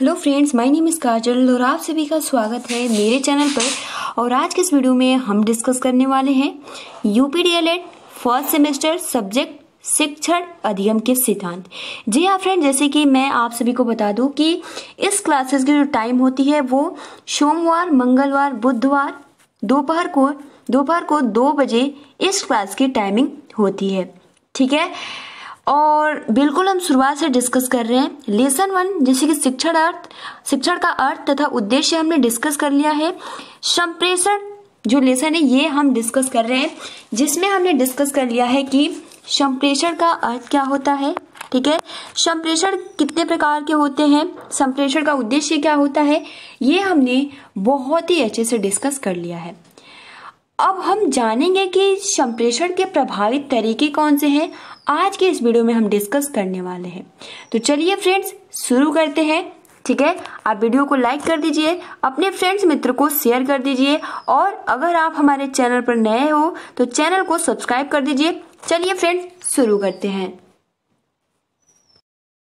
hello friends my name is Kajal और आप सभी का स्वागत है मेरे चैनल पर और आज के इस वीडियो में हम डिस्कस करने वाले हैं U P D first semester subject शिक्षण अधिगम के सिद्धांत जी हाँ फ्रेंड जैसे कि मैं आप सभी को बता दूं कि इस क्लासेस की जो टाइम होती है वो सोमवार मंगलवार बुधवार दोपहर को दोपहर को दो बजे इस क्लास की टाइमिंग होती है ठीक है और बिल्कुल हम शुरुआत से डिस्कस कर रहे हैं लेसन वन जैसे कि शिक्षण अर्थ शिक्षण का अर्थ तथा उद्देश्य हमने डिस्कस कर लिया है संप्रेषण जो लेसन है ये हम डिस्कस कर रहे हैं जिसमें हमने डिस्कस कर लिया है कि संप्रेषण का अर्थ क्या होता है ठीक है संप्रेषण कितने प्रकार के होते हैं संप्रेषण का उद्देश्य क्या होता है ये हमने बहुत ही अच्छे से डिस्कस कर लिया है अब हम जानेंगे कि संप्रेषण के प्रभावित तरीके कौन से हैं आज के इस वीडियो में हम डिस्कस करने वाले हैं तो चलिए फ्रेंड्स शुरू करते हैं ठीक है आप वीडियो को लाइक कर दीजिए अपने फ्रेंड्स मित्र को शेयर कर दीजिए और अगर आप हमारे चैनल पर नए हो तो चैनल को सब्सक्राइब कर दीजिए चलिए फ्रेंड्स शुरू करते हैं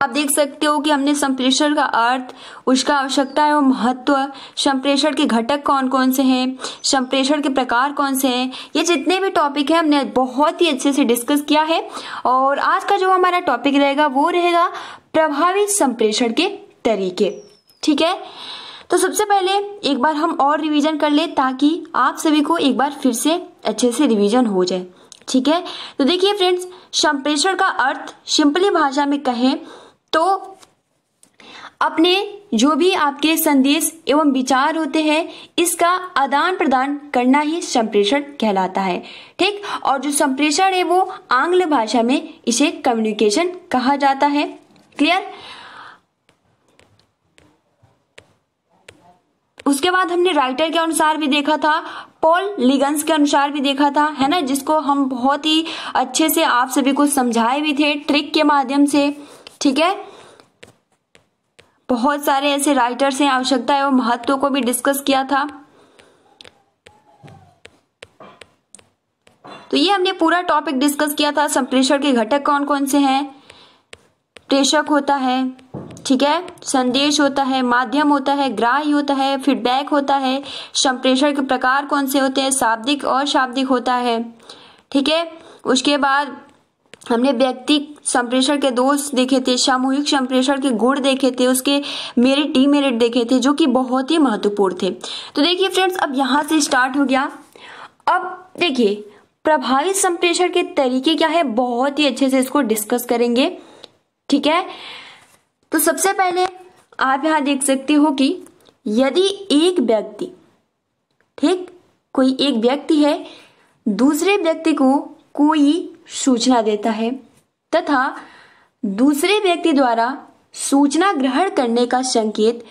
आप देख सकते हो कि हमने संप्रेषण का अर्थ उसका आवश्यकता एवं महत्व संप्रेषण के घटक कौन कौन से हैं संप्रेषण के प्रकार कौन से हैं ये जितने भी टॉपिक हैं हमने बहुत ही अच्छे से डिस्कस किया है और आज का जो हमारा टॉपिक रहेगा वो रहेगा प्रभावी संप्रेषण के तरीके ठीक है तो सबसे पहले एक बार हम और रिविजन कर ले ताकि आप सभी को एक बार फिर से अच्छे से रिविजन हो जाए ठीक है तो देखिए फ्रेंड्स संप्रेषण का अर्थ सिंपली भाषा में कहें तो अपने जो भी आपके संदेश एवं विचार होते हैं इसका आदान प्रदान करना ही संप्रेषण कहलाता है ठीक और जो संप्रेषण है वो आंग्ल भाषा में इसे कम्युनिकेशन कहा जाता है क्लियर उसके बाद हमने राइटर के अनुसार भी देखा था पॉल लिगन्स के अनुसार भी देखा था है ना जिसको हम बहुत ही अच्छे से आप सभी को समझाए भी थे ट्रिक के माध्यम से ठीक है बहुत सारे ऐसे राइटर्स हैं आवश्यकता एवं महत्व को भी डिस्कस किया था तो ये हमने पूरा टॉपिक डिस्कस किया था संप्रेषण के घटक कौन कौन से हैं प्रेषक होता है ठीक है संदेश होता है माध्यम होता है ग्राही होता है फीडबैक होता है संप्रेषण के प्रकार कौन से होते हैं शाब्दिक और शाब्दिक होता है ठीक है उसके बाद हमने व्यक्ति संप्रेषण के दोष देखे थे सामूहिक संप्रेषण के गुण देखे थे उसके मेरिट डीमेरिट देखे थे जो कि बहुत ही महत्वपूर्ण थे तो देखिए फ्रेंड्स अब यहाँ से स्टार्ट हो गया अब देखिए प्रभावी संप्रेषण के तरीके क्या है बहुत ही अच्छे से इसको डिस्कस करेंगे ठीक है तो सबसे पहले आप यहां देख सकते हो कि यदि एक व्यक्ति ठीक कोई एक व्यक्ति है दूसरे व्यक्ति को कोई सूचना देता है तथा दूसरे व्यक्ति द्वारा सूचना ग्रहण करने का संकेत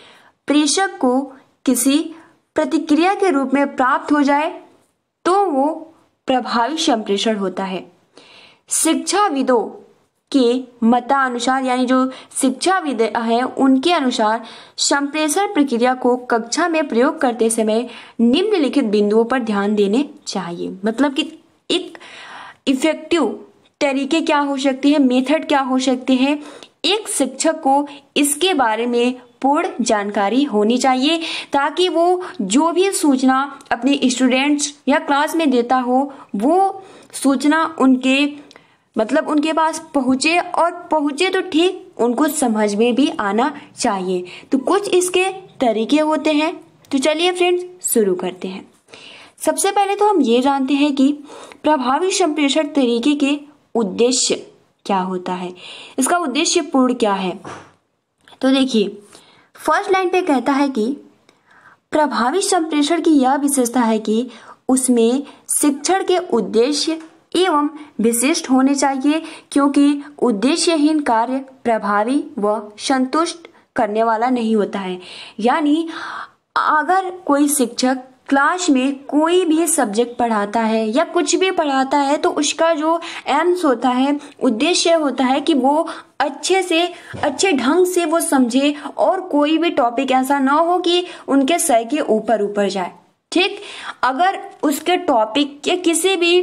प्रेषक को किसी प्रतिक्रिया के रूप में प्राप्त हो जाए तो वो प्रभावी संप्रेषण होता है शिक्षाविदों के मतानुसार यानी जो शिक्षाविद हैं उनके अनुसार संप्रेषण प्रक्रिया को कक्षा में प्रयोग करते समय निम्नलिखित बिंदुओं पर ध्यान देने चाहिए मतलब कि एक इफेक्टिव तरीके क्या हो सकते हैं मेथड क्या हो सकते हैं एक शिक्षक को इसके बारे में पूर्ण जानकारी होनी चाहिए ताकि वो जो भी सूचना अपने स्टूडेंट्स या क्लास में देता हो वो सूचना उनके मतलब उनके पास पहुँचे और पहुँचे तो ठीक उनको समझ में भी आना चाहिए तो कुछ इसके तरीके होते हैं तो चलिए फ्रेंड्स शुरू करते हैं सबसे पहले तो हम ये जानते हैं कि प्रभावी संप्रेषण तरीके के उद्देश्य क्या होता है इसका उद्देश्य पूर्ण क्या है तो देखिए फर्स्ट लाइन पे कहता है कि प्रभावी संप्रेषण की यह विशेषता है कि उसमें शिक्षण के उद्देश्य एवं विशिष्ट होने चाहिए क्योंकि उद्देश्यहीन कार्य प्रभावी व संतुष्ट करने वाला नहीं होता है यानी अगर कोई शिक्षक क्लास में कोई भी सब्जेक्ट पढ़ाता है या कुछ भी पढ़ाता है तो उसका जो एम्स होता है उद्देश्य होता है कि वो अच्छे से अच्छे ढंग से वो समझे और कोई भी टॉपिक ऐसा ना हो कि उनके सर के ऊपर ऊपर जाए ठीक अगर उसके टॉपिक के किसी भी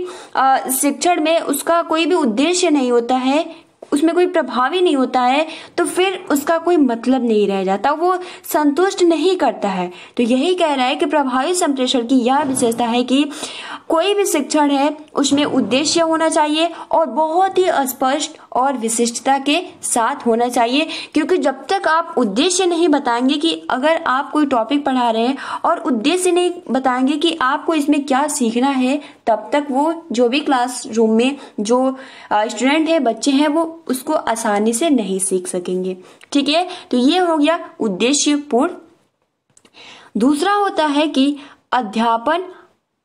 शिक्षण में उसका कोई भी उद्देश्य नहीं होता है उसमें कोई प्रभाव ही नहीं होता है तो फिर उसका कोई मतलब नहीं रह जाता वो संतुष्ट नहीं करता है तो यही कह रहा है कि प्रभावी संप्रेषण की यह विशेषता है कि कोई भी शिक्षण है उसमें उद्देश्य होना चाहिए और बहुत ही स्पष्ट और विशिष्टता के साथ होना चाहिए क्योंकि जब तक आप उद्देश्य नहीं बताएंगे कि अगर आप कोई टॉपिक पढ़ा रहे हैं और उद्देश्य नहीं बताएंगे कि आपको इसमें क्या सीखना है तब तक वो जो भी क्लासरूम में जो स्टूडेंट है बच्चे हैं वो उसको आसानी से नहीं सीख सकेंगे ठीक है तो ये हो गया उद्देश्य पूर्ण दूसरा होता है कि अध्यापन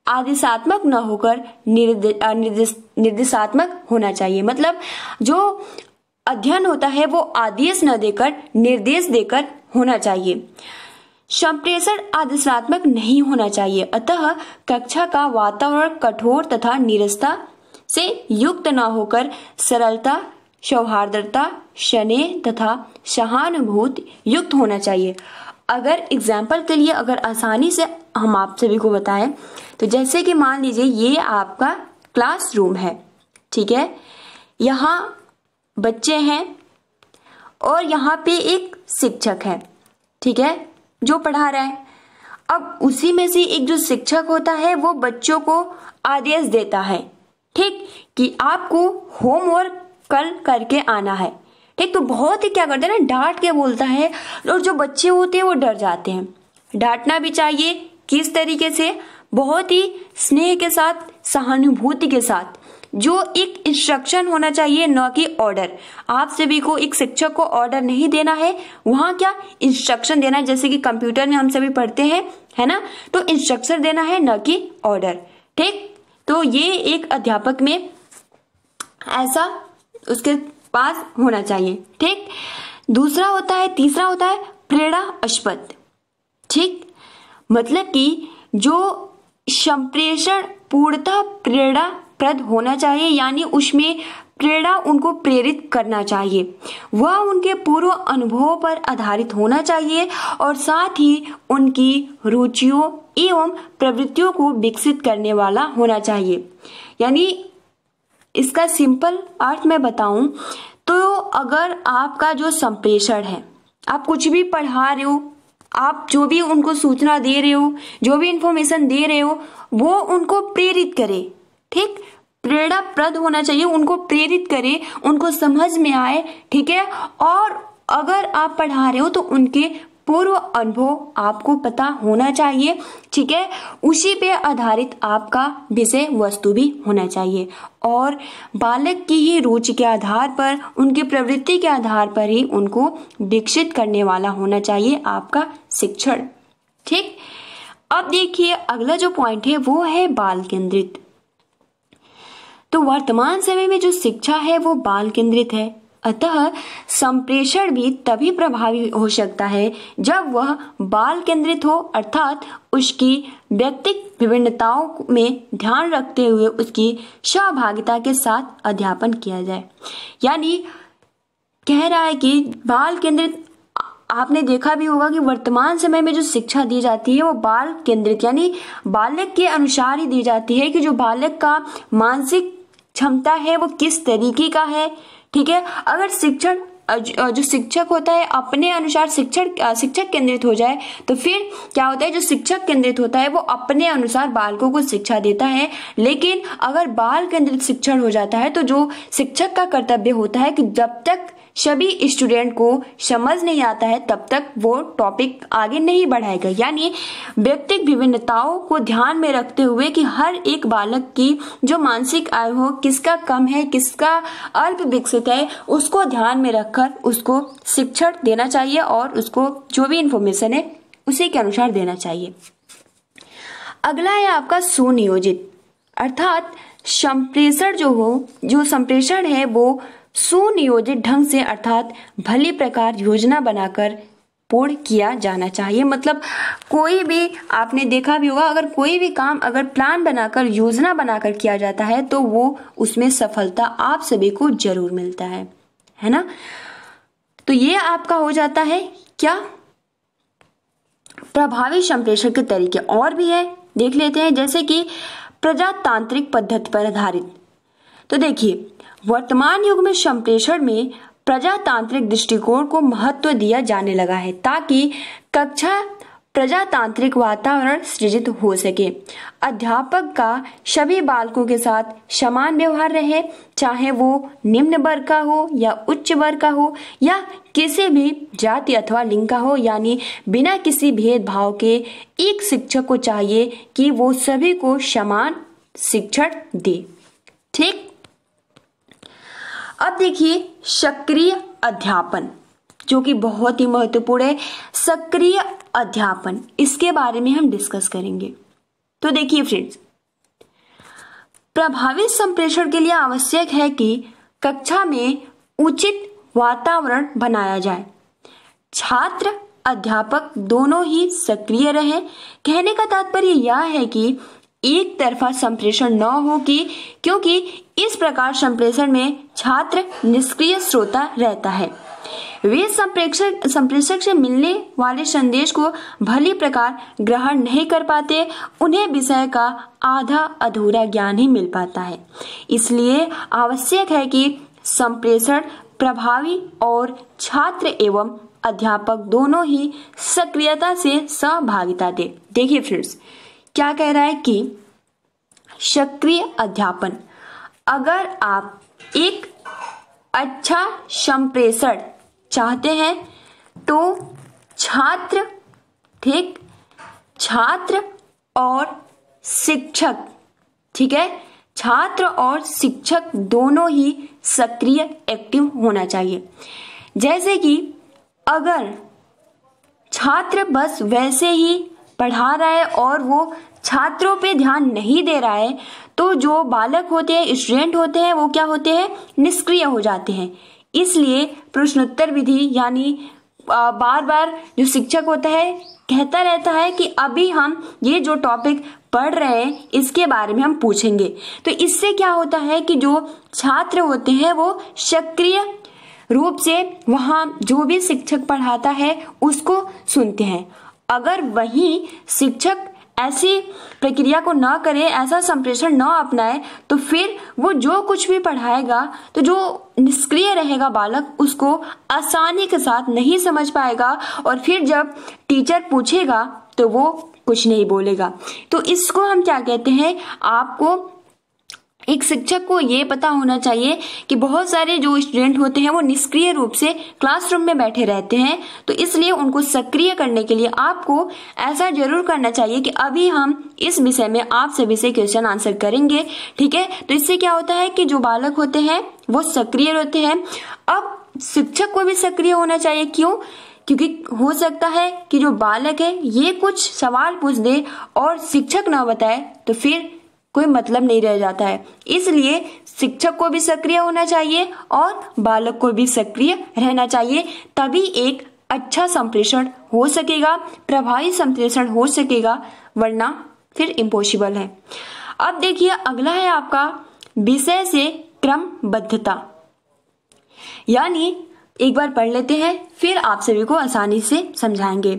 आदेशात्मक न होकर निर्देशात्मक होना चाहिए मतलब जो अध्ययन होता है वो आदेश न देकर निर्देश देकर होना चाहिए संप्रेषण आदेशात्मक नहीं होना चाहिए अतः कक्षा का वातावरण कठोर तथा निरस्ता से युक्त न होकर सरलता सौहार्दता स्नेह तथा सहानुभूत युक्त होना चाहिए अगर एग्जाम्पल के लिए अगर आसानी से हम आप सभी को बताएं तो जैसे कि मान लीजिए ये आपका क्लासरूम है ठीक है यहाँ बच्चे हैं और यहाँ पे एक शिक्षक है ठीक है जो पढ़ा रहा है अब उसी में से एक जो शिक्षक होता है वो बच्चों को आदेश देता है ठीक कि आपको होमवर्क कल करके आना है ठीक तो बहुत ही क्या करते हैं ना डांट के बोलता है और जो बच्चे होते हैं वो डर जाते हैं डांटना भी चाहिए किस तरीके से बहुत ही स्नेह के साथ सहानुभूति के साथ जो एक इंस्ट्रक्शन होना चाहिए न कि ऑर्डर आप सभी को एक शिक्षक को ऑर्डर नहीं देना है वहां क्या इंस्ट्रक्शन देना है जैसे कि कंप्यूटर में हम सभी पढ़ते हैं है ना तो इंस्ट्रक्शन देना है न कि ऑर्डर ठीक तो ये एक अध्यापक में ऐसा उसके पास होना चाहिए ठीक दूसरा होता है तीसरा होता है प्रेरणा अस्पद ठीक मतलब कि जो संप्रेषण पूर्णतः प्रेरणा प्रद होना चाहिए यानी उसमें प्रेरणा उनको प्रेरित करना चाहिए वह उनके पूर्व अनुभवों पर आधारित होना चाहिए और साथ ही उनकी रुचियों एवं प्रवृत्तियों को विकसित करने वाला होना चाहिए यानी इसका सिंपल अर्थ मैं बताऊं तो अगर आपका जो संप्रेषण है आप कुछ भी पढ़ा रहे हो आप जो भी उनको सूचना दे रहे हो जो भी इंफॉर्मेशन दे रहे हो वो उनको प्रेरित करे ठीक प्रेरणाप्रद होना चाहिए उनको प्रेरित करे उनको समझ में आए ठीक है और अगर आप पढ़ा रहे हो तो उनके पूर्व अनुभव आपको पता होना चाहिए ठीक है उसी पे आधारित आपका विषय वस्तु भी होना चाहिए और बालक की ही रुचि के आधार पर उनकी प्रवृत्ति के आधार पर ही उनको विकसित करने वाला होना चाहिए आपका शिक्षण ठीक अब देखिए अगला जो पॉइंट है वो है बाल केंद्रित तो वर्तमान समय में जो शिक्षा है वो बाल केंद्रित है अतः संप्रेषण भी तभी प्रभावी हो सकता है जब वह बाल केंद्रित हो अर्थात उसकी व्यक्तिक विभिन्नताओं में ध्यान रखते हुए उसकी सहभागिता के साथ अध्यापन किया जाए यानी कह रहा है कि बाल केंद्रित आपने देखा भी होगा कि वर्तमान समय में जो शिक्षा दी जाती है वो बाल केंद्रित यानी बालक के अनुसार ही दी जाती है कि जो बालक का मानसिक क्षमता है वो किस तरीके का है ठीक है अगर शिक्षण जो शिक्षक होता है अपने अनुसार शिक्षण शिक्षक केंद्रित हो जाए तो फिर क्या होता है जो शिक्षक केंद्रित होता है वो अपने अनुसार बालकों को शिक्षा देता है लेकिन अगर बाल केंद्रित शिक्षण हो जाता है तो जो शिक्षक का कर्तव्य होता है कि जब तक सभी स्टूडेंट को समझ नहीं आता है तब तक वो टॉपिक आगे नहीं बढ़ाएगा यानी व्यक्तिक विभिन्नताओं को ध्यान में रखते हुए कि हर एक बालक की जो मानसिक आयु हो किसका कम है किसका अल्प विकसित है उसको ध्यान में रखकर उसको शिक्षण देना चाहिए और उसको जो भी इंफॉर्मेशन है उसी के अनुसार देना चाहिए अगला है आपका सुनियोजित अर्थात संप्रेषण जो हो जो संप्रेषण है वो सुनियोजित ढंग से अर्थात भली प्रकार योजना बनाकर पूर्ण किया जाना चाहिए मतलब कोई भी आपने देखा भी होगा अगर कोई भी काम अगर प्लान बनाकर योजना बनाकर किया जाता है तो वो उसमें सफलता आप सभी को जरूर मिलता है है ना तो ये आपका हो जाता है क्या प्रभावी संप्रेषण के तरीके और भी है देख लेते हैं जैसे कि प्रजातांत्रिक पद्धति पर आधारित तो देखिए वर्तमान युग में संप्रेषण में प्रजातांत्रिक दृष्टिकोण को महत्व दिया जाने लगा है ताकि कक्षा प्रजातांत्रिक वातावरण सृजित हो सके अध्यापक का सभी बालकों के साथ समान व्यवहार रहे चाहे वो निम्न वर्ग का हो या उच्च वर्ग का हो या किसी भी जाति अथवा लिंग का हो यानी बिना किसी भेदभाव के एक शिक्षक को चाहिए कि वो सभी को समान शिक्षण दे ठीक अब देखिए सक्रिय अध्यापन जो कि बहुत ही महत्वपूर्ण है सक्रिय अध्यापन इसके बारे में हम डिस्कस करेंगे तो देखिए फ्रेंड्स प्रभावी संप्रेषण के लिए आवश्यक है कि कक्षा में उचित वातावरण बनाया जाए छात्र अध्यापक दोनों ही सक्रिय रहे कहने का तात्पर्य यह है कि एक तरफा संप्रेषण न हो कि क्योंकि इस प्रकार संप्रेषण में छात्र निष्क्रिय श्रोता रहता है वे संप्रेषक संप्रेषक से मिलने वाले संदेश को भली प्रकार ग्रहण नहीं कर पाते उन्हें विषय का आधा अधूरा ज्ञान ही मिल पाता है इसलिए आवश्यक है कि संप्रेषण प्रभावी और छात्र एवं अध्यापक दोनों ही सक्रियता से सहभागिता दे देखिए फ्रेंड्स क्या कह रहा है कि सक्रिय अध्यापन अगर आप एक अच्छा संप्रेषण चाहते हैं तो छात्र ठीक छात्र और शिक्षक ठीक है छात्र और शिक्षक दोनों ही सक्रिय एक्टिव होना चाहिए जैसे कि अगर छात्र बस वैसे ही पढ़ा रहा है और वो छात्रों पे ध्यान नहीं दे रहा है तो जो बालक होते हैं स्टूडेंट होते हैं वो क्या होते हैं निष्क्रिय हो जाते हैं इसलिए प्रश्नोत्तर विधि यानी बार बार जो शिक्षक होता है कहता रहता है कि अभी हम ये जो टॉपिक पढ़ रहे हैं इसके बारे में हम पूछेंगे तो इससे क्या होता है कि जो छात्र होते हैं वो सक्रिय रूप से वहाँ जो भी शिक्षक पढ़ाता है उसको सुनते हैं अगर वही शिक्षक ऐसी प्रक्रिया को ना करे ऐसा संप्रेषण ना अपनाए तो फिर वो जो कुछ भी पढ़ाएगा तो जो निष्क्रिय रहेगा बालक उसको आसानी के साथ नहीं समझ पाएगा और फिर जब टीचर पूछेगा तो वो कुछ नहीं बोलेगा तो इसको हम क्या कहते हैं आपको एक शिक्षक को ये पता होना चाहिए कि बहुत सारे जो स्टूडेंट होते हैं वो निष्क्रिय रूप से क्लासरूम में बैठे रहते हैं तो इसलिए उनको सक्रिय करने के लिए आपको ऐसा जरूर करना चाहिए कि अभी हम इस विषय में आप सभी से क्वेश्चन आंसर करेंगे ठीक है तो इससे क्या होता है कि जो बालक होते हैं वो सक्रिय रहते हैं अब शिक्षक को भी सक्रिय होना चाहिए क्यों क्योंकि हो सकता है कि जो बालक है ये कुछ सवाल पूछ दे और शिक्षक ना बताए तो फिर कोई मतलब नहीं रह जाता है इसलिए शिक्षक को भी सक्रिय होना चाहिए और बालक को भी सक्रिय रहना चाहिए तभी एक अच्छा संप्रेषण हो सकेगा प्रभावी संप्रेषण हो सकेगा वरना फिर इम्पोसिबल है अब देखिए अगला है आपका विषय से क्रमबद्धता यानी एक बार पढ़ लेते हैं फिर आप सभी को आसानी से समझाएंगे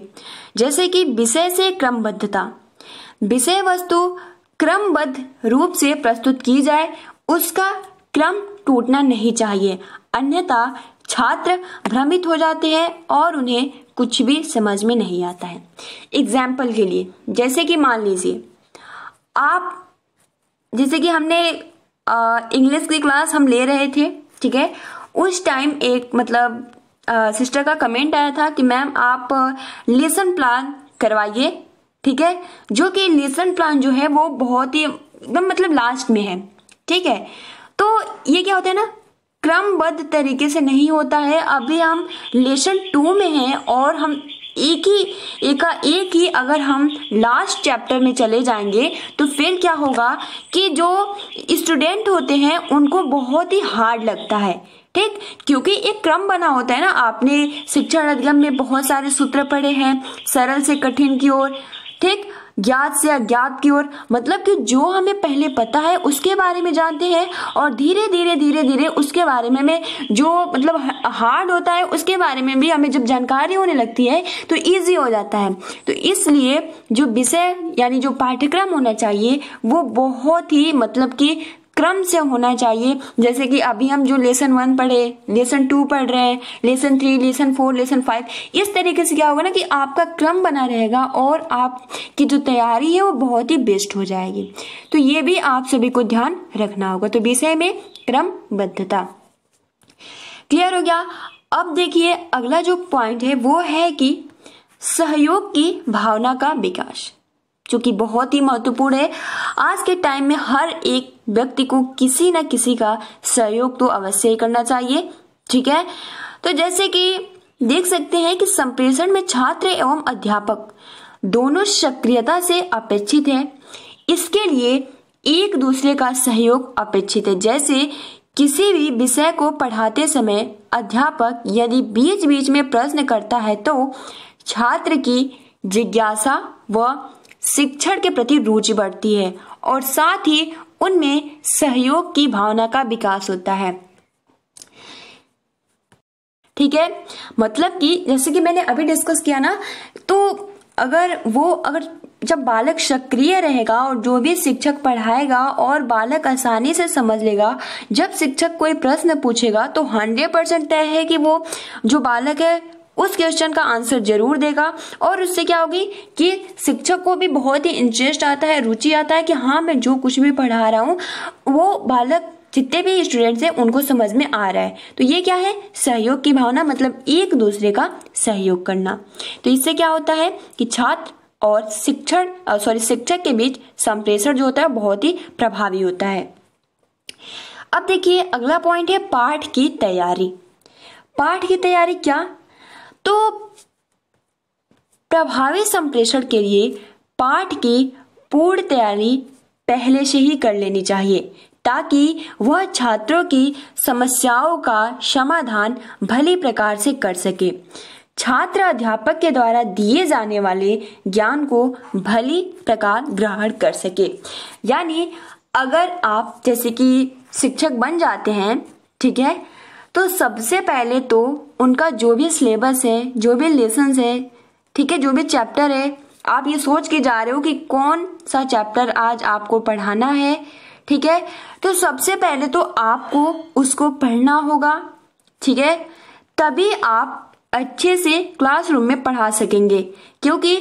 जैसे कि विषय से क्रमबद्धता विषय वस्तु क्रमबद्ध रूप से प्रस्तुत की जाए उसका क्रम टूटना नहीं चाहिए अन्यथा छात्र भ्रमित हो जाते हैं और उन्हें कुछ भी समझ में नहीं आता है एग्जाम्पल के लिए जैसे कि मान लीजिए आप जैसे कि हमने इंग्लिश की क्लास हम ले रहे थे ठीक है उस टाइम एक मतलब सिस्टर का कमेंट आया था कि मैम आप लेसन प्लान करवाइए ठीक है जो कि लेसन प्लान जो है वो बहुत ही एकदम मतलब लास्ट में है ठीक है तो ये क्या होता है ना क्रमबद्ध तरीके से नहीं होता है अभी हम लेसन टू में हैं और हम एक ही एक एक ही अगर हम लास्ट चैप्टर में चले जाएंगे तो फिर क्या होगा कि जो स्टूडेंट होते हैं उनको बहुत ही हार्ड लगता है ठीक क्योंकि एक क्रम बना होता है ना आपने शिक्षण अधिगम में बहुत सारे सूत्र पढ़े हैं सरल से कठिन की ओर ठीक ज्ञात से अज्ञात की ओर मतलब कि जो हमें पहले पता है उसके बारे में जानते हैं और धीरे धीरे धीरे धीरे उसके बारे में हमें जो मतलब हार्ड होता है उसके बारे में भी हमें जब जानकारी होने लगती है तो ईजी हो जाता है तो इसलिए जो विषय यानी जो पाठ्यक्रम होना चाहिए वो बहुत ही मतलब कि क्रम से होना चाहिए जैसे कि अभी हम जो लेसन वन पढ़े लेसन टू पढ़ रहे हैं lesson three lesson four lesson five इस तरीके से क्या होगा ना कि आपका क्रम बना रहेगा और आपकी जो तैयारी है वो बहुत ही बेस्ट हो जाएगी तो ये भी आप सभी को ध्यान रखना होगा तो विषय में क्रमबद्धता क्लियर हो गया अब देखिए अगला जो पॉइंट है वो है कि सहयोग की भावना का विकास जो कि बहुत ही महत्वपूर्ण है आज के टाइम में हर एक व्यक्ति को किसी न किसी का सहयोग तो अवश्य ही करना चाहिए ठीक है तो जैसे कि देख सकते हैं कि संप्रेषण में छात्र एवं अध्यापक दोनों सक्रियता से अपेक्षित है इसके लिए एक दूसरे का सहयोग अपेक्षित है जैसे किसी भी विषय को पढ़ाते समय अध्यापक यदि बीच बीच में प्रश्न करता है तो छात्र की जिज्ञासा व शिक्षण के प्रति रुचि बढ़ती है और साथ ही उनमें सहयोग की भावना का विकास होता है ठीक है मतलब कि जैसे कि मैंने अभी डिस्कस किया ना तो अगर वो अगर जब बालक सक्रिय रहेगा और जो भी शिक्षक पढ़ाएगा और बालक आसानी से समझ लेगा जब शिक्षक कोई प्रश्न पूछेगा तो हंड्रेड परसेंट तय है कि वो जो बालक है उस क्वेश्चन का आंसर जरूर देगा और उससे क्या होगी कि शिक्षक को भी बहुत ही इंटरेस्ट आता है रुचि आता है कि हाँ मैं जो कुछ भी पढ़ा रहा हूँ वो बालक जितने भी स्टूडेंट्स हैं उनको समझ में आ रहा है तो ये क्या है सहयोग की भावना मतलब एक दूसरे का सहयोग करना तो इससे क्या होता है कि छात्र और शिक्षण सॉरी शिक्षक के बीच संप्रेषण जो होता है बहुत ही प्रभावी होता है अब देखिए अगला पॉइंट है पाठ की तैयारी पाठ की तैयारी क्या तो प्रभावी संप्रेषण के लिए पाठ की पूर्ण तैयारी पहले से ही कर लेनी चाहिए ताकि वह छात्रों की समस्याओं का समाधान भली प्रकार से कर सके छात्र अध्यापक के द्वारा दिए जाने वाले ज्ञान को भली प्रकार ग्रहण कर सके यानी अगर आप जैसे कि शिक्षक बन जाते हैं ठीक है तो सबसे पहले तो उनका जो भी सिलेबस है जो भी लेसन है ठीक है जो भी चैप्टर है आप ये सोच के जा रहे हो कि कौन सा चैप्टर आज आपको पढ़ाना है ठीक है तो सबसे पहले तो आपको उसको पढ़ना होगा ठीक है तभी आप अच्छे से क्लासरूम में पढ़ा सकेंगे क्योंकि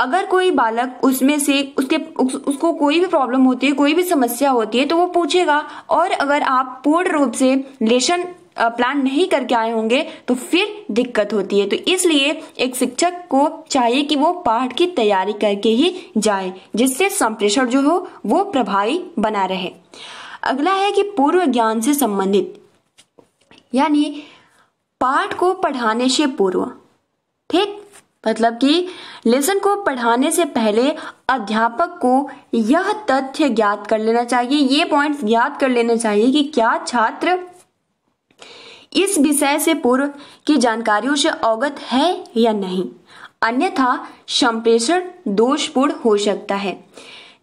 अगर कोई बालक उसमें से उसके उस, उसको कोई भी प्रॉब्लम होती है कोई भी समस्या होती है तो वो पूछेगा और अगर आप पूर्ण रूप से लेसन प्लान नहीं करके आए होंगे तो फिर दिक्कत होती है तो इसलिए एक शिक्षक को चाहिए कि वो पाठ की तैयारी करके ही जाए जिससे संप्रेषण जो हो वो प्रभावी बना रहे अगला है कि पूर्व ज्ञान से संबंधित यानी पाठ को पढ़ाने से पूर्व ठीक मतलब कि लेसन को पढ़ाने से पहले अध्यापक को यह तथ्य ज्ञात कर लेना चाहिए ये पॉइंट्स ज्ञात कर लेना चाहिए कि क्या छात्र इस विषय से पूर्व की जानकारियों से अवगत है या नहीं अन्यथा संप्रेषण दोषपूर्ण हो सकता है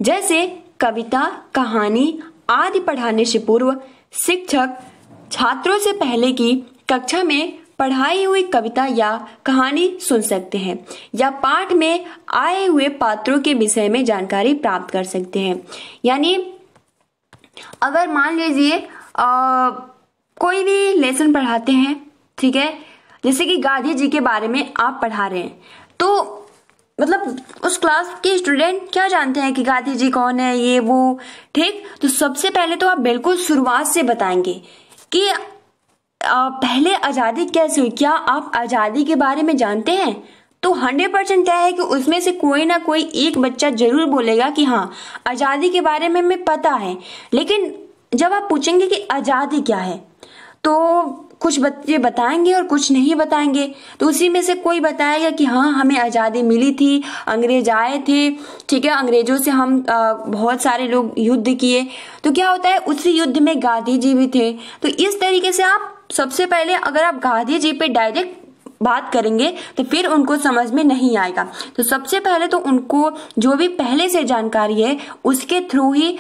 जैसे कविता कहानी आदि पढ़ाने से पूर्व शिक्षक छात्रों से पहले की कक्षा में पढ़ाई हुई कविता या कहानी सुन सकते हैं या पाठ में आए हुए पात्रों के विषय में जानकारी प्राप्त कर सकते हैं यानी अगर मान लीजिए कोई भी लेसन पढ़ाते हैं ठीक है जैसे कि गांधी जी के बारे में आप पढ़ा रहे हैं तो मतलब उस क्लास के स्टूडेंट क्या जानते हैं कि गांधी जी कौन है ये वो ठीक तो सबसे पहले तो आप बिल्कुल शुरुआत से बताएंगे कि पहले आज़ादी कैसे हुई क्या आप आज़ादी के बारे में जानते हैं तो हंड्रेड परसेंट क्या है कि उसमें से कोई ना कोई एक बच्चा जरूर बोलेगा कि हाँ आज़ादी के बारे में हमें पता है लेकिन जब आप पूछेंगे कि आज़ादी क्या है तो कुछ बच्चे बताएंगे और कुछ नहीं बताएंगे तो उसी में से कोई बताएगा कि हाँ हमें आज़ादी मिली थी अंग्रेज आए थे ठीक है अंग्रेजों से हम आ, बहुत सारे लोग युद्ध किए तो क्या होता है उसी युद्ध में गांधी जी भी थे तो इस तरीके से आप सबसे पहले अगर आप गांधी जी पे डायरेक्ट बात करेंगे तो फिर उनको समझ में नहीं आएगा तो सबसे पहले तो उनको जो भी पहले से जानकारी है उसके थ्रू ही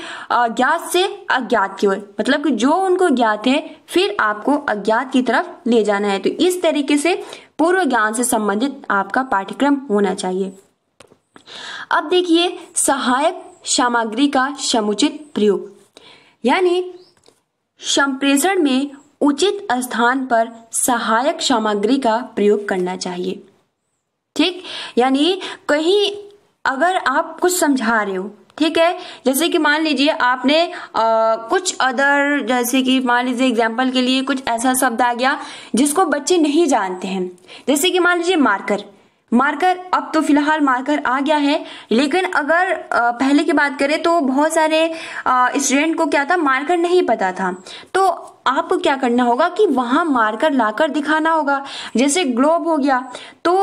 ज्ञात से अज्ञात की ओर मतलब कि जो उनको ज्ञात है फिर आपको अज्ञात की तरफ ले जाना है तो इस तरीके से पूर्व ज्ञान से संबंधित आपका पाठ्यक्रम होना चाहिए अब देखिए सहायक सामग्री का समुचित प्रयोग यानी संप्रेषण में उचित स्थान पर सहायक सामग्री का प्रयोग करना चाहिए ठीक यानी कहीं अगर आप कुछ समझा रहे हो ठीक है जैसे कि मान लीजिए आपने आ, कुछ अदर जैसे कि मान लीजिए एग्जाम्पल के लिए कुछ ऐसा शब्द आ गया जिसको बच्चे नहीं जानते हैं जैसे कि मान लीजिए मार्कर मार्कर अब तो फिलहाल मार्कर आ गया है लेकिन अगर पहले की बात करें तो बहुत सारे स्टूडेंट को क्या था मार्कर नहीं पता था तो आपको क्या करना होगा कि वहाँ मार्कर लाकर दिखाना होगा जैसे ग्लोब हो गया तो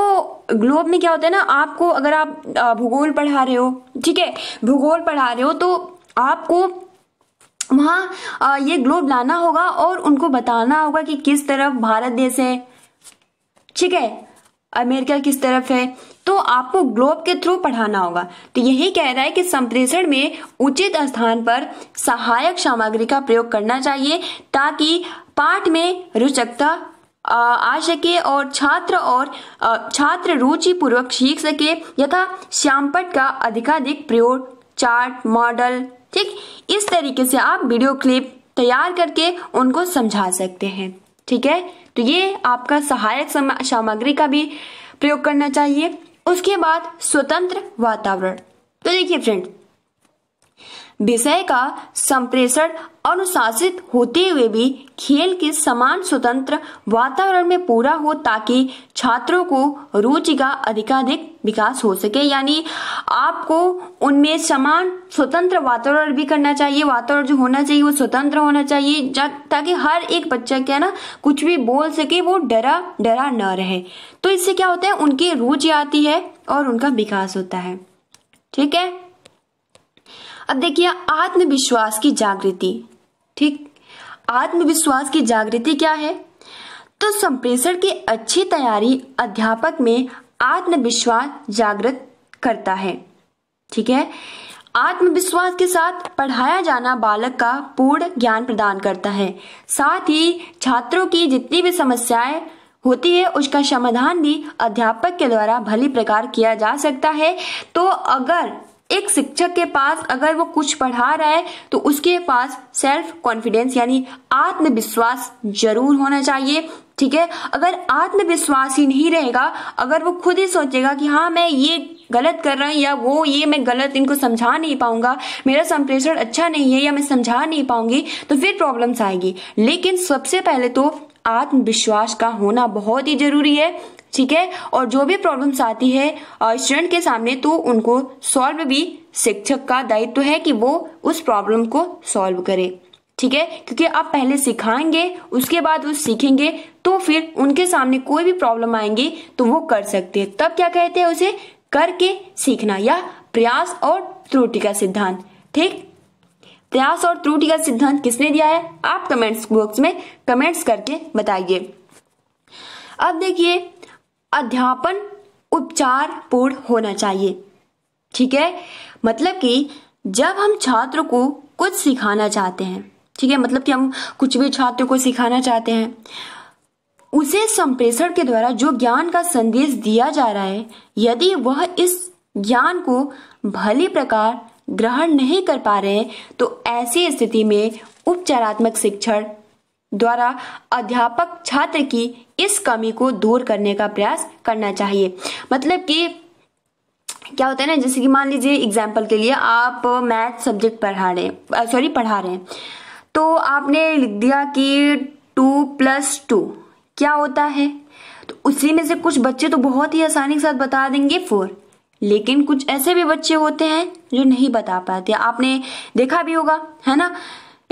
ग्लोब में क्या होता है ना आपको अगर आप भूगोल पढ़ा रहे हो ठीक है भूगोल पढ़ा रहे हो तो आपको वहाँ ये ग्लोब लाना होगा और उनको बताना होगा कि किस तरफ भारत देश है ठीक है अमेरिका किस तरफ है तो आपको ग्लोब के थ्रू पढ़ाना होगा तो यही कह रहा है कि संप्रेषण में उचित स्थान पर सहायक सामग्री का प्रयोग करना चाहिए ताकि पाठ में रुचकता आ सके और छात्र और छात्र रुचि पूर्वक सीख सके यथा श्यामपट का अधिकाधिक प्रयोग चार्ट मॉडल ठीक इस तरीके से आप वीडियो क्लिप तैयार करके उनको समझा सकते हैं ठीक है तो ये आपका सहायक सामग्री का भी प्रयोग करना चाहिए उसके बाद स्वतंत्र वातावरण तो देखिए फ्रेंड विषय का संप्रेषण अनुशासित होते हुए भी खेल के समान स्वतंत्र वातावरण में पूरा हो ताकि छात्रों को रुचि का अधिकाधिक विकास हो सके यानी आपको उनमें समान स्वतंत्र वातावरण भी करना चाहिए वातावरण जो होना चाहिए वो स्वतंत्र होना चाहिए ताकि हर एक बच्चा क्या ना कुछ भी बोल सके वो डरा डरा ना रहे तो इससे क्या होता है उनकी रुचि आती है और उनका विकास होता है ठीक है अब देखिए आत्मविश्वास की जागृति ठीक आत्मविश्वास की जागृति क्या है तो संप्रेषण की अच्छी तैयारी अध्यापक में आत्मविश्वास जागृत करता है ठीक है आत्मविश्वास के साथ पढ़ाया जाना बालक का पूर्ण ज्ञान प्रदान करता है साथ ही छात्रों की जितनी भी समस्याएं होती है उसका समाधान भी अध्यापक के द्वारा भली प्रकार किया जा सकता है तो अगर एक शिक्षक के पास अगर वो कुछ पढ़ा रहा है तो उसके पास सेल्फ कॉन्फिडेंस यानी आत्मविश्वास जरूर होना चाहिए ठीक है अगर आत्मविश्वास ही नहीं रहेगा अगर वो खुद ही सोचेगा कि हाँ मैं ये गलत कर रहा हूँ या वो ये मैं गलत इनको समझा नहीं पाऊंगा मेरा संप्रेषण अच्छा नहीं है या मैं समझा नहीं पाऊंगी तो फिर प्रॉब्लम्स आएगी लेकिन सबसे पहले तो आत्मविश्वास का होना बहुत ही जरूरी है ठीक है और जो भी प्रॉब्लम्स आती है स्टूडेंट के सामने तो उनको सॉल्व भी शिक्षक का दायित्व तो है कि वो उस प्रॉब्लम को सॉल्व करे ठीक है क्योंकि आप पहले सिखाएंगे उसके बाद वो सीखेंगे तो फिर उनके सामने कोई भी प्रॉब्लम आएंगी तो वो कर सकते हैं तब क्या कहते हैं उसे करके सीखना या प्रयास और त्रुटि का सिद्धांत ठीक प्रयास और त्रुटि का सिद्धांत किसने दिया है आप कमेंट्स बॉक्स में कमेंट्स करके बताइए अब देखिए अध्यापन उपचार पूर्ण होना चाहिए ठीक है मतलब कि जब हम छात्र को कुछ सिखाना चाहते हैं ठीक है मतलब कि हम कुछ भी छात्र को सिखाना चाहते हैं उसे संप्रेषण के द्वारा जो ज्ञान का संदेश दिया जा रहा है यदि वह इस ज्ञान को भली प्रकार ग्रहण नहीं कर पा रहे तो ऐसी स्थिति में उपचारात्मक शिक्षण द्वारा अध्यापक छात्र की इस कमी को दूर करने का प्रयास करना चाहिए मतलब कि क्या होता है ना जैसे कि मान लीजिए एग्जाम्पल के लिए आप मैथ सब्जेक्ट पढ़ा रहे हैं सॉरी पढ़ा रहे हैं तो आपने लिख दिया कि टू प्लस टू क्या होता है तो उसी में से कुछ बच्चे तो बहुत ही आसानी के साथ बता देंगे फोर लेकिन कुछ ऐसे भी बच्चे होते हैं जो नहीं बता पाते आपने देखा भी होगा है ना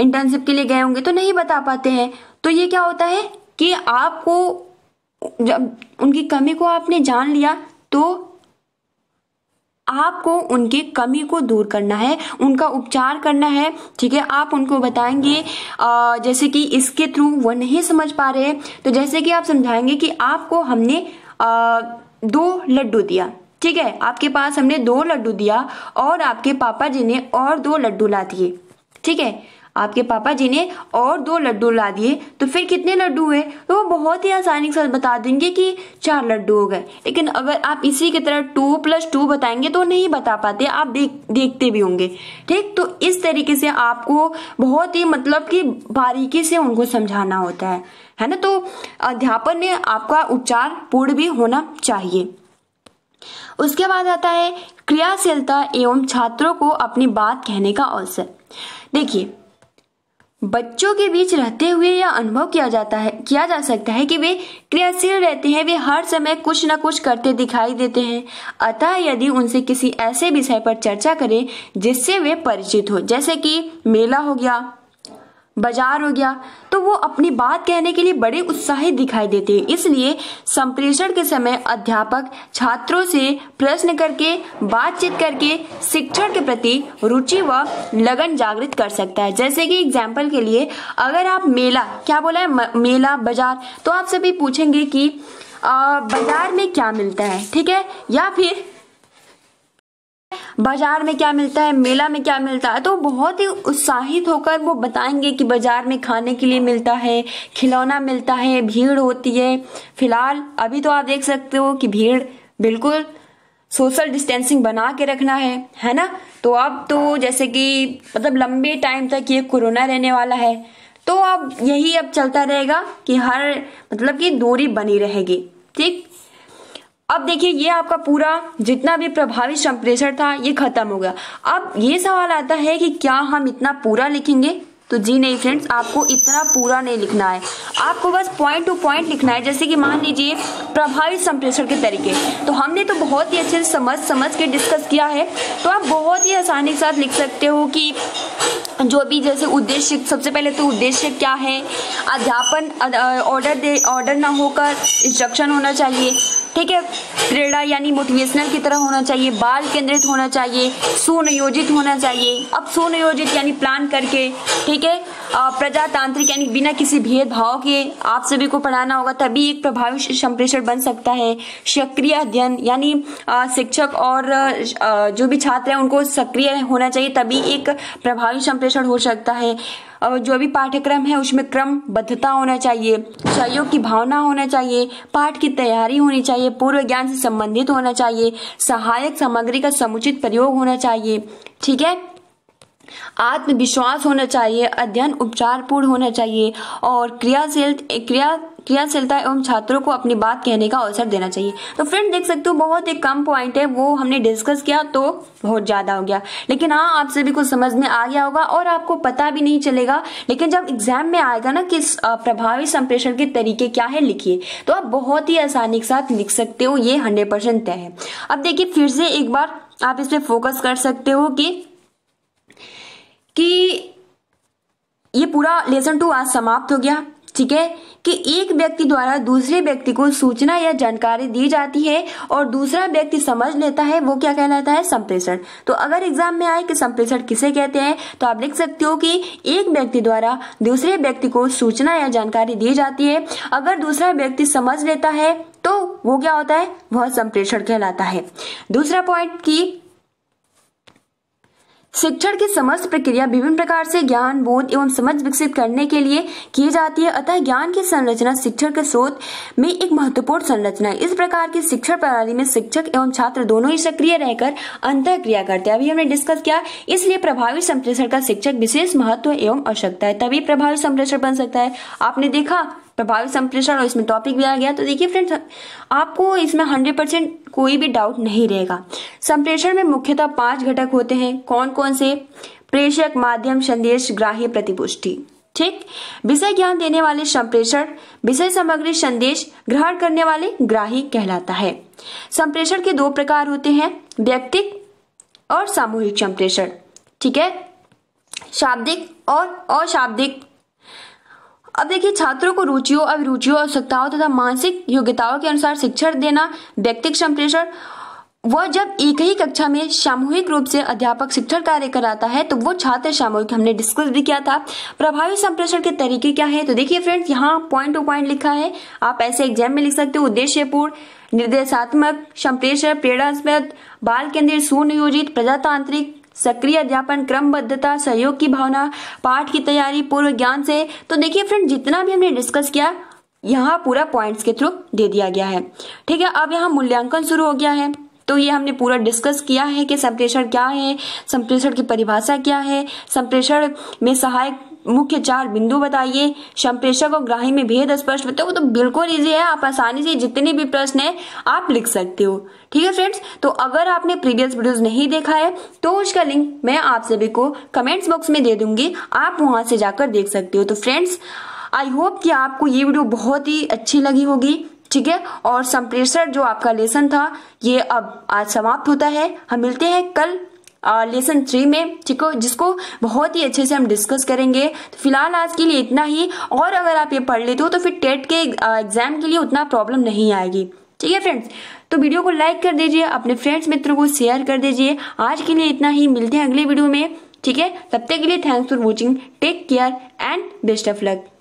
इंटर्नशिप के लिए गए होंगे तो नहीं बता पाते हैं तो ये क्या होता है कि आपको जब उनकी कमी को आपने जान लिया तो आपको उनकी कमी को दूर करना है उनका उपचार करना है ठीक है आप उनको बताएंगे आ, जैसे कि इसके थ्रू वो नहीं समझ पा रहे तो जैसे कि आप समझाएंगे कि आपको हमने आ, दो लड्डू दिया ठीक है आपके पास हमने दो लड्डू दिया और आपके पापा जी ने और दो लड्डू ला दिए ठीक है आपके पापा जी ने और दो लड्डू ला दिए तो फिर कितने लड्डू हुए तो वो बहुत ही आसानी के साथ बता देंगे कि चार लड्डू हो गए लेकिन अगर आप इसी की तरह टू प्लस टू बताएंगे तो नहीं बता पाते आप देख देखते भी होंगे ठीक तो इस तरीके से आपको बहुत ही मतलब कि बारीकी से उनको समझाना होता है है ना तो अध्यापन में आपका उपचार पूर्ण भी होना चाहिए उसके बाद आता है क्रियाशीलता एवं छात्रों को अपनी बात कहने का अवसर देखिए बच्चों के बीच रहते हुए यह अनुभव किया जाता है किया जा सकता है कि वे क्रियाशील रहते हैं वे हर समय कुछ न कुछ करते दिखाई देते हैं अतः यदि उनसे किसी ऐसे विषय पर चर्चा करें जिससे वे परिचित हो जैसे कि मेला हो गया बाजार हो गया तो वो अपनी बात कहने के लिए बड़े उत्साहित दिखाई देते हैं इसलिए संप्रेषण के समय अध्यापक छात्रों से प्रश्न करके बातचीत करके शिक्षण के प्रति रुचि व लगन जागृत कर सकता है जैसे कि एग्जाम्पल के लिए अगर आप मेला क्या बोला है मेला बाजार तो आप सभी पूछेंगे कि बाजार में क्या मिलता है ठीक है या फिर बाजार में क्या मिलता है मेला में क्या मिलता है तो बहुत ही उत्साहित होकर वो बताएंगे कि बाजार में खाने के लिए मिलता है खिलौना मिलता है भीड़ होती है फिलहाल अभी तो आप देख सकते हो कि भीड़ बिल्कुल सोशल डिस्टेंसिंग बना के रखना है है ना तो अब तो जैसे कि मतलब लंबे टाइम तक ये कोरोना रहने वाला है तो अब यही अब चलता रहेगा कि हर मतलब कि दूरी बनी रहेगी ठीक अब देखिए ये आपका पूरा जितना भी प्रभावी संप्रेषण था ये खत्म हो गया अब ये सवाल आता है कि क्या हम इतना पूरा लिखेंगे तो जी नहीं फ्रेंड्स आपको इतना पूरा नहीं लिखना है आपको बस पॉइंट टू पॉइंट लिखना है जैसे कि मान लीजिए प्रभावी संप्रेषण के तरीके तो हमने तो बहुत ही अच्छे से समझ समझ के डिस्कस किया है तो आप बहुत ही आसानी के साथ लिख सकते हो कि जो भी जैसे उद्देश्य सबसे पहले तो उद्देश्य क्या है अध्यापन ऑर्डर दे ऑर्डर ना होकर इंस्ट्रक्शन होना चाहिए ठीक है क्रीड़ा यानी मोटिवेशनल की तरह होना चाहिए बाल केंद्रित होना चाहिए सुनियोजित होना चाहिए अब सुनियोजित यानी प्लान करके ठीक है प्रजातांत्रिक यानी बिना किसी भेदभाव के आप सभी को पढ़ाना होगा तभी एक प्रभावी संप्रेषण बन सकता है सक्रिय अध्ययन यानी शिक्षक और जो भी छात्र हैं उनको सक्रिय होना चाहिए तभी एक प्रभावी संप्रेषण हो सकता है जो भी पाठ्यक्रम है उसमें क्रमबद्धता होना चाहिए सहयोग की भावना होना चाहिए पाठ की तैयारी होनी चाहिए पूर्व ज्ञान से संबंधित होना चाहिए सहायक सामग्री का समुचित प्रयोग होना चाहिए ठीक है आत्मविश्वास होना चाहिए अध्ययन उपचार पूर्ण होना चाहिए और क्रियाशील क्रिया क्रियाशीलता एवं छात्रों को अपनी बात कहने का अवसर देना चाहिए तो फ्रेंड देख सकते हो बहुत ही कम पॉइंट है वो हमने डिस्कस किया तो बहुत ज़्यादा हो गया लेकिन हाँ आप सभी को समझ में आ गया होगा और आपको पता भी नहीं चलेगा लेकिन जब एग्जाम में आएगा ना कि प्रभावी संप्रेषण के तरीके क्या है लिखिए तो आप बहुत ही आसानी के साथ लिख सकते हो ये हंड्रेड परसेंट तय है अब देखिए फिर से एक बार आप इस पर फोकस कर सकते हो कि कि ये पूरा लेसन टू आज समाप्त हो गया ठीक है कि एक व्यक्ति द्वारा दूसरे व्यक्ति को सूचना या जानकारी दी जाती है और दूसरा व्यक्ति समझ लेता है वो क्या कहलाता है संप्रेषण तो अगर एग्जाम में आए कि संप्रेषण किसे कहते हैं तो आप लिख सकते हो कि एक व्यक्ति द्वारा दूसरे व्यक्ति को सूचना या जानकारी दी जाती है अगर दूसरा व्यक्ति समझ लेता है तो वो क्या होता है वह संप्रेषण कहलाता है दूसरा पॉइंट की शिक्षण की समस्त प्रक्रिया विभिन्न प्रकार से ज्ञान बोध एवं समझ विकसित करने के लिए की जाती है अतः ज्ञान की संरचना शिक्षण के स्रोत में एक महत्वपूर्ण संरचना है इस प्रकार की शिक्षण प्रणाली में शिक्षक एवं छात्र दोनों ही सक्रिय रहकर अंत क्रिया करते हैं अभी हमने डिस्कस किया इसलिए प्रभावी संप्रेषण का शिक्षक विशेष महत्व एवं आवश्यकता है तभी प्रभावी संप्रेषण बन सकता है आपने देखा प्रभावी संप्रेषण और इसमें टॉपिक भी आ गया तो देखिए फ्रेंड्स आपको इसमें हंड्रेड परसेंट कोई भी डाउट नहीं रहेगा संप्रेषण में मुख्यतः पांच घटक होते हैं कौन कौन से प्रेषक माध्यम संदेश ग्राह्य प्रतिपुष्टि ठीक विषय ज्ञान देने वाले संप्रेषण विषय सामग्री संदेश ग्रहण करने वाले ग्राही कहलाता है संप्रेषण के दो प्रकार होते हैं व्यक्तिक और सामूहिक संप्रेषण ठीक है शाब्दिक और अशाब्दिक अब देखिए छात्रों को रुचियों अभिरुचियों आवश्यकताओं तथा मानसिक योग्यताओं के अनुसार शिक्षण देना व्यक्तिक संप्रेषण वह जब एक ही कक्षा में सामूहिक रूप से अध्यापक शिक्षण कार्य कराता है तो वो छात्र सामूहिक हमने डिस्कस भी किया था प्रभावी संप्रेषण के तरीके क्या है तो देखिए फ्रेंड्स यहाँ पॉइंट टू पॉइंट लिखा है आप ऐसे एग्जाम में लिख सकते हो उद्देश्यपूर्ण निर्देशात्मक संप्रेषण प्रेरणास्पद बाल केंद्रित सुनियोजित प्रजातांत्रिक सक्रिय अध्यापन क्रमबद्धता सहयोग की भावना पाठ की तैयारी पूर्व ज्ञान से तो देखिए फ्रेंड जितना भी हमने डिस्कस किया यहाँ पूरा पॉइंट्स के थ्रू दे दिया गया है ठीक है अब यहाँ मूल्यांकन शुरू हो गया है तो ये हमने पूरा डिस्कस किया है कि संप्रेषण क्या है संप्रेषण की परिभाषा क्या है संप्रेषण में सहायक मुख्य चार बिंदु बताइए संप्रेषक और ग्राही में भेद स्पष्ट बताओ वो तो बिल्कुल इजी है आप आसानी से जितने भी प्रश्न है आप लिख सकते हो ठीक है फ्रेंड्स तो अगर आपने प्रीवियस वीडियोस नहीं देखा है तो उसका लिंक मैं आप सभी को कमेंट्स बॉक्स में दे दूंगी आप वहां से जाकर देख सकते हो तो फ्रेंड्स आई होप कि आपको ये वीडियो बहुत ही अच्छी लगी होगी ठीक है और संप्रेषण जो आपका लेसन था ये अब आज समाप्त होता है हम मिलते हैं कल लेसन थ्री में ठीक हो जिसको बहुत ही अच्छे से हम डिस्कस करेंगे तो फिलहाल आज के लिए इतना ही और अगर आप ये पढ़ लेते हो तो फिर टेट के एग्जाम के लिए उतना प्रॉब्लम नहीं आएगी ठीक है फ्रेंड्स तो वीडियो को लाइक कर दीजिए अपने फ्रेंड्स मित्रों को शेयर कर दीजिए आज के लिए इतना ही मिलते हैं अगले वीडियो में ठीक है तब तक के लिए thanks for watching take care and best of luck